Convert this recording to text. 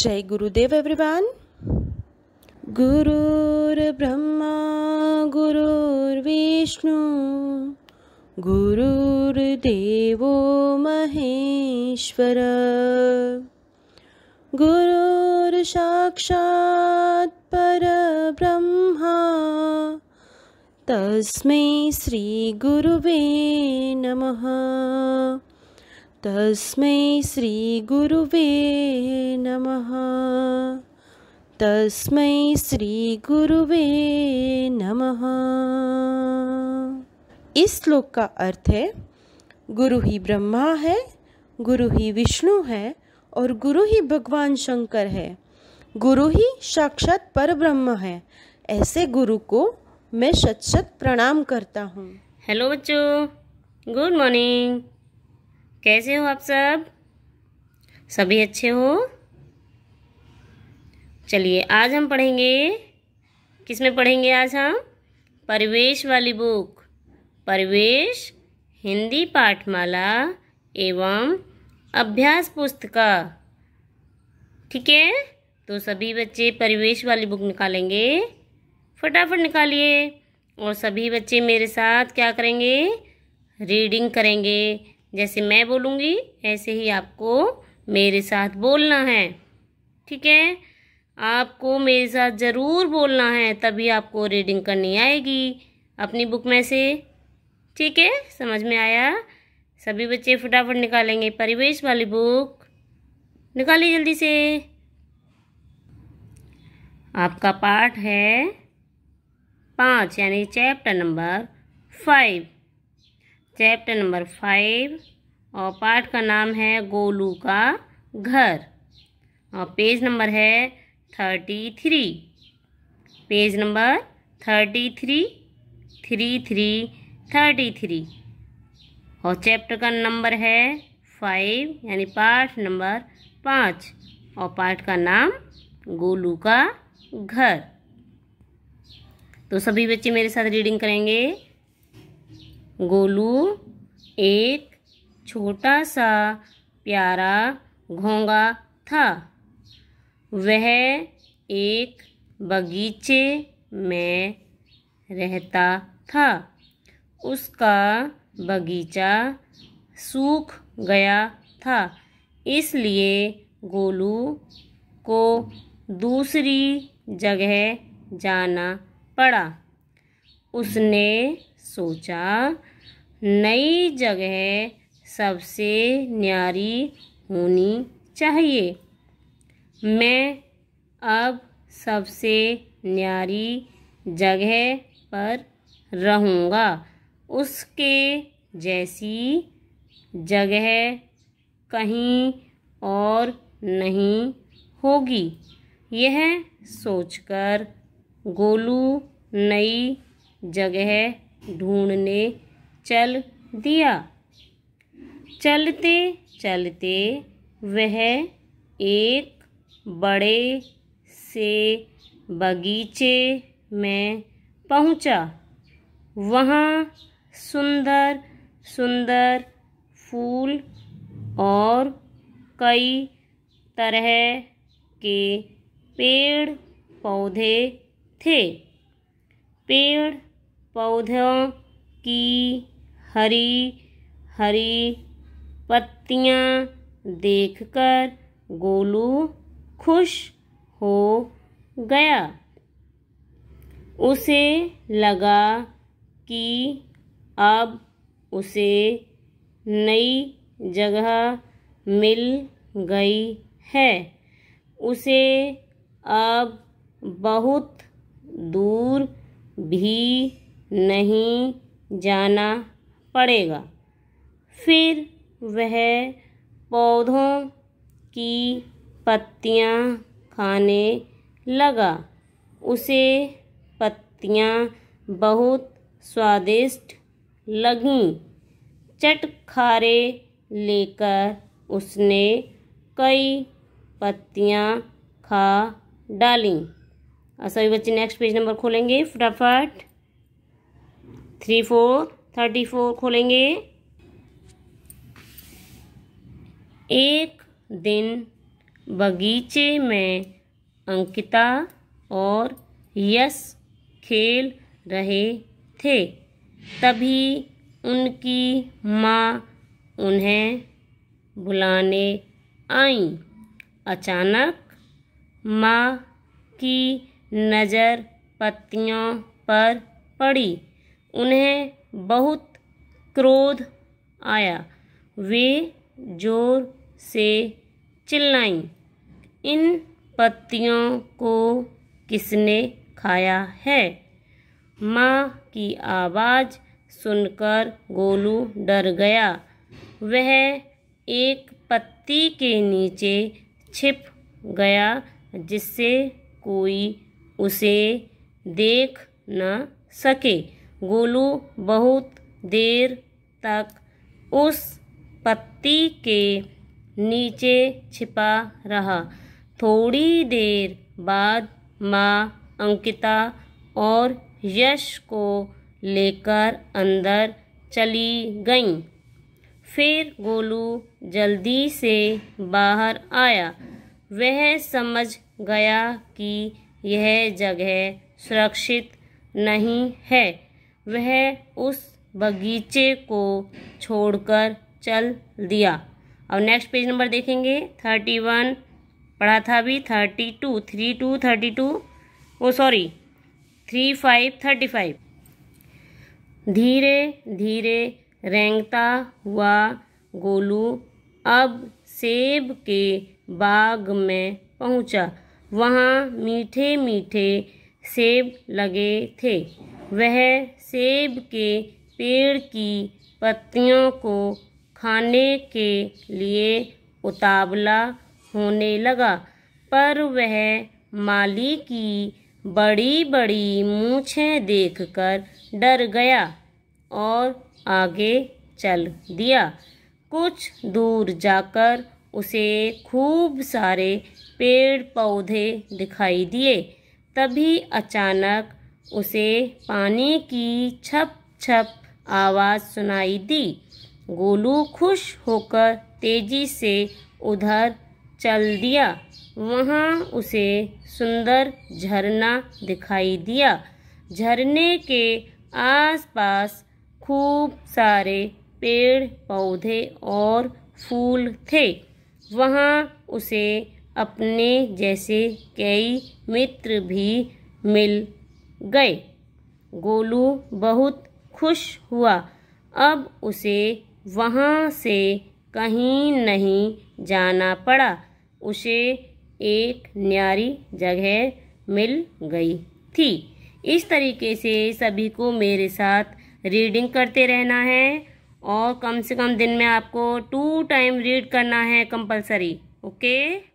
जय गुरुदेव एवरीवन गुरुर्ब्रह्मा गुरुर्विष्णु गुरुर्देव महेश्वर गुरुर्साक्षात् परब्रह्मा तस्मै श्रीगुरुवे नमः तस्मै श्रीगुरुवे नमः तस्मै गुरुवे नमः इस श्लोक का अर्थ है गुरु ही ब्रह्मा है गुरु ही विष्णु है और गुरु ही भगवान शंकर है गुरु ही साक्षात पर ब्रह्म है ऐसे गुरु को मैं सत सत प्रणाम करता हूँ हेलो बच्चों गुड मॉर्निंग कैसे हो आप सब सभी अच्छे हो चलिए आज हम पढ़ेंगे किस में पढ़ेंगे आज हम परिवेश वाली बुक परिवेश हिंदी पाठमाला एवं अभ्यास पुस्तिका ठीक है तो सभी बच्चे परिवेश वाली बुक निकालेंगे फटाफट निकालिए और सभी बच्चे मेरे साथ क्या करेंगे रीडिंग करेंगे जैसे मैं बोलूँगी ऐसे ही आपको मेरे साथ बोलना है ठीक है आपको मेरे साथ ज़रूर बोलना है तभी आपको रीडिंग करनी आएगी अपनी बुक में से ठीक है समझ में आया सभी बच्चे फटाफट निकालेंगे परिवेश वाली बुक निकालिए जल्दी से आपका पार्ट है पाँच यानी chapter number five chapter number five और पाठ का नाम है गोलू का घर और पेज नंबर है thirty three page number thirty three three three thirty three और चैप्टर का नंबर है फाइव यानी पाठ नंबर पाँच और पाठ का नाम गोलू का घर तो सभी बच्चे मेरे साथ रीडिंग करेंगे गोलू एक छोटा सा प्यारा घोंगा था वह एक बगीचे में रहता था उसका बगीचा सूख गया था इसलिए गोलू को दूसरी जगह जाना पड़ा उसने सोचा नई जगह सबसे न्यारी होनी चाहिए मैं अब सबसे न्यारी जगह पर रहूँगा उसके जैसी जगह कहीं और नहीं होगी यह सोचकर गोलू नई जगह ढूंढने चल दिया चलते चलते वह एक बड़े से बगीचे में पहुंचा वहाँ सुंदर सुंदर फूल और कई तरह के पेड़ पौधे थे पेड़ पौधों की हरी हरी पत्तियाँ देखकर गोलू खुश हो गया उसे लगा कि अब उसे नई जगह मिल गई है उसे अब बहुत दूर भी नहीं जाना पड़ेगा फिर वह पौधों की पत्तियाँ खाने लगा उसे पत्तियाँ बहुत स्वादिष्ट लगीं चटखारे लेकर उसने कई पत्तियाँ खा डाली सभी बच्चे नेक्स्ट पेज नंबर खोलेंगे फटाफट थ्री फोर थर्टी फोर खोलेंगे एक दिन बगीचे में अंकिता और यश खेल रहे थे तभी उनकी माँ उन्हें बुलाने आई अचानक माँ की नज़र पत्तियों पर पड़ी उन्हें बहुत क्रोध आया वे जोर से चिल्लाई इन पत्तियों को किसने खाया है माँ की आवाज़ सुनकर गोलू डर गया वह एक पत्ती के नीचे छिप गया जिससे कोई उसे देख न सके गोलू बहुत देर तक उस पत्ती के नीचे छिपा रहा थोड़ी देर बाद माँ अंकिता और यश को लेकर अंदर चली गईं फिर गोलू जल्दी से बाहर आया वह समझ गया कि यह जगह सुरक्षित नहीं है वह उस बगीचे को छोड़कर चल दिया अब नेक्स्ट पेज नंबर देखेंगे थर्टी वन पढ़ा था अभी thirty two three two thirty two oh sorry three five thirty five धीरे धीरे रेंगता हुआ गोलू अब सेब के बाग में पहुंचा वहाँ मीठे मीठे सेब लगे थे वह सेब के पेड़ की पत्तियों को खाने के लिए उतावला होने लगा पर वह माली की बड़ी बड़ी मूछें देखकर डर गया और आगे चल दिया कुछ दूर जाकर उसे खूब सारे पेड़ पौधे दिखाई दिए तभी अचानक उसे पानी की छप छप आवाज़ सुनाई दी गोलू खुश होकर तेजी से उधर चल दिया वहाँ उसे सुंदर झरना दिखाई दिया झरने के आसपास खूब सारे पेड़ पौधे और फूल थे वहाँ उसे अपने जैसे कई मित्र भी मिल गए गोलू बहुत खुश हुआ अब उसे वहाँ से कहीं नहीं जाना पड़ा उसे एक न्यारी जगह मिल गई थी इस तरीके से सभी को मेरे साथ रीडिंग करते रहना है और कम से कम दिन में आपको टू टाइम रीड करना है कंपलसरी ओके